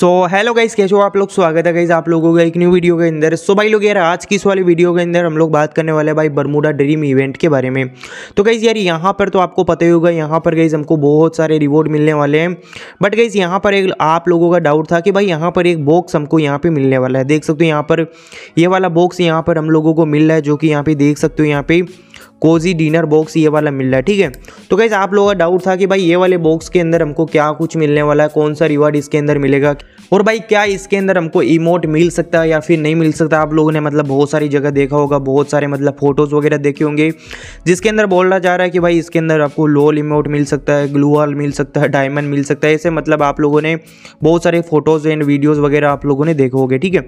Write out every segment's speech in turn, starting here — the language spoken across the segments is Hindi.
सो हेलो गाइस कैसे हो आप लोग स्वागत है गाइस आप लोगों का एक न्यू वीडियो के अंदर सो so, भाई लोग यार आज की इस वाली वीडियो के अंदर हम लोग बात करने वाले हैं भाई बरमूडा ड्रीम इवेंट के बारे में तो गाइस यार यहाँ पर तो आपको पता ही होगा यहाँ पर गाइस हमको बहुत सारे रिवॉर्ड मिलने वाले हैं बट गाइस यहाँ पर एक आप लोगों का डाउट था कि भाई यहाँ पर एक बॉक्स हमको यहाँ पर मिलने वाला है देख सकते हो यहाँ पर ये वाला बॉक्स यहाँ पर हम लोगों को मिल रहा है जो कि यहाँ पर देख सकते हो यहाँ पर कोजी डिनर बॉक्स ये वाला मिल रहा है ठीक है तो कैसे आप लोगों का डाउट था कि भाई ये वाले बॉक्स के अंदर हमको क्या कुछ मिलने वाला है कौन सा रिवार्ड इसके अंदर मिलेगा और भाई क्या इसके अंदर हमको इमोट मिल सकता है या फिर नहीं मिल सकता आप लोगों ने मतलब बहुत सारी जगह देखा होगा बहुत सारे मतलब फोटोज़ वगैरह देखे होंगे जिसके अंदर बोला जा रहा है कि भाई इसके अंदर आपको लोल इमोट मिल सकता है ग्लूअल मिल सकता है डायमंड मिल सकता है ऐसे मतलब आप लोगों ने बहुत सारे फोटोज़ एंड वीडियोज़ वगैरह आप लोगों ने देखे होंगे ठीक है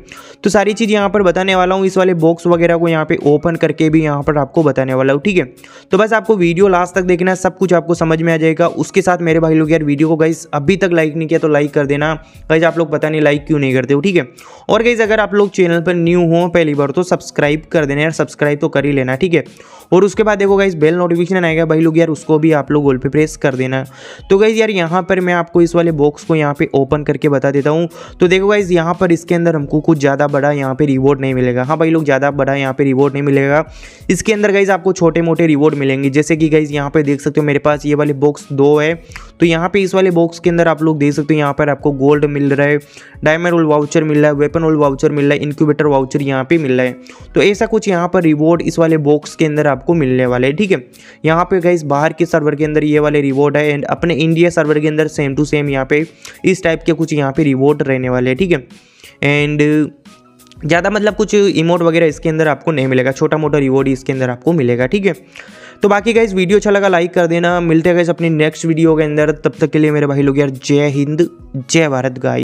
तो सारी चीज़ यहाँ पर बताने वाला हूँ इस वाले बॉक्स वगैरह को यहाँ पर ओपन करके भी यहाँ पर आपको बताने वाला हूँ ठीक है तो बस आपको वीडियो लास्ट तक देखना सब कुछ आपको समझ में आ जाएगा उसके साथ मेरे भाई लोग यार वीडियो को गाइस अभी तक लाइक नहीं किया तो लाइक कर देना गाइस आप लोग पता नहीं लाइक क्यों नहीं करते हो ठीक है और गईज अगर आप लोग चैनल पर न्यू हो पहली बार तो सब्सक्राइब कर देना यार सब्सक्राइब तो कर ही लेना ठीक है और उसके बाद देखो गाइज बेल नोटिफिकेशन आएगा भाई लोग यार उसको भी आप लोग गोल पे प्रेस कर देना तो गाइज यार यहाँ पर मैं आपको इस वाले बॉक्स को यहाँ पे ओपन करके बता देता हूँ तो देखो गाइज यहाँ पर इसके अंदर हमको कुछ ज़्यादा बड़ा यहाँ पे रिवॉर्ड नहीं मिलेगा हाँ भाई लोग ज़्यादा बड़ा यहाँ पे रिवॉर्ड नहीं मिलेगा इसके अंदर गाइज आपको छोटे मोटे रिवॉर्ड मिलेंगे जैसे कि गाइज यहाँ पर देख सकते हो मेरे पास ये वाले बॉक्स दो है तो यहाँ पे इस वाले बॉक्स के अंदर आप लोग देख सकते हो यहाँ पर आपको गोल्ड मिल रहा है डायमंड रोल वाउचर मिल रहा है वेपन रोल वाउचर मिल रहा है इंक्यूबेटर वाउचर यहाँ पे मिल रहा है तो ऐसा कुछ यहाँ पर रिवॉर्ड इस वाले बॉक्स के अंदर आपको मिलने वाला है ठीक है यहाँ पे गई बाहर के सर्वर के अंदर ये वाले रिवॉर्ड है एंड अपने इंडिया सर्वर के अंदर सेम टू सेम यहाँ पे इस टाइप के कुछ यहाँ पे रिवॉर्ड रहने वाले हैं ठीक है एंड ज़्यादा मतलब कुछ इमोट वगैरह इसके अंदर आपको नहीं मिलेगा छोटा मोटा रिवॉर्ड इसके अंदर आपको मिलेगा ठीक है तो बाकी गाइज वीडियो अच्छा लगा लाइक कर देना मिलते हैं गाइज अपनी नेक्स्ट वीडियो के अंदर तब तक के लिए मेरे भाई लोग यार जय हिंद जय भारत गाय